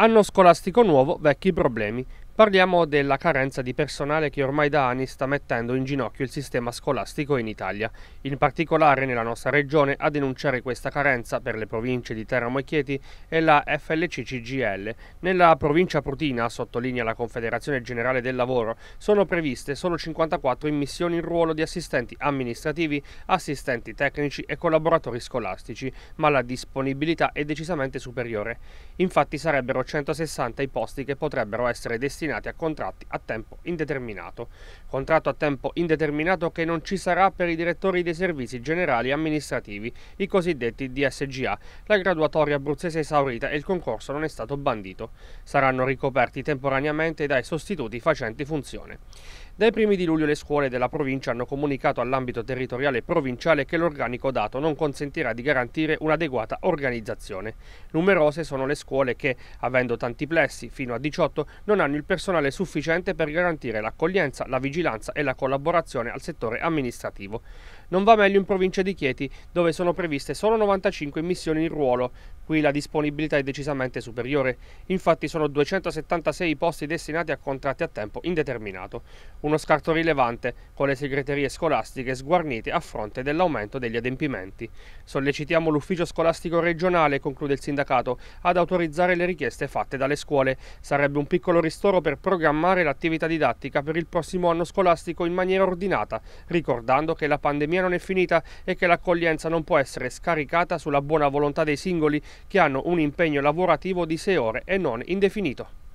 anno scolastico nuovo, vecchi problemi. Parliamo della carenza di personale che ormai da anni sta mettendo in ginocchio il sistema scolastico in Italia, in particolare nella nostra regione a denunciare questa carenza per le province di Teramo e Chieti è la FLCCGL. Nella provincia Prutina, sottolinea la Confederazione Generale del Lavoro, sono previste solo 54 immissioni in ruolo di assistenti amministrativi, assistenti tecnici e collaboratori scolastici, ma la disponibilità è decisamente superiore. Infatti sarebbero 160 i posti che potrebbero essere destinati destinati a contratti a tempo indeterminato. Contratto a tempo indeterminato che non ci sarà per i direttori dei servizi generali amministrativi, i cosiddetti DSGA. La graduatoria abruzzese è esaurita e il concorso non è stato bandito. Saranno ricoperti temporaneamente dai sostituti facenti funzione. Dai primi di luglio le scuole della provincia hanno comunicato all'ambito territoriale provinciale che l'organico dato non consentirà di garantire un'adeguata organizzazione. Numerose sono le scuole che, avendo tanti plessi, fino a 18, non hanno il personale sufficiente per garantire l'accoglienza, la vigilanza e la collaborazione al settore amministrativo. Non va meglio in provincia di Chieti, dove sono previste solo 95 missioni in ruolo. Qui la disponibilità è decisamente superiore. Infatti sono 276 i posti destinati a contratti a tempo indeterminato. Un uno scarto rilevante con le segreterie scolastiche sguarnite a fronte dell'aumento degli adempimenti. Sollecitiamo l'ufficio scolastico regionale, conclude il sindacato, ad autorizzare le richieste fatte dalle scuole. Sarebbe un piccolo ristoro per programmare l'attività didattica per il prossimo anno scolastico in maniera ordinata, ricordando che la pandemia non è finita e che l'accoglienza non può essere scaricata sulla buona volontà dei singoli che hanno un impegno lavorativo di sei ore e non indefinito.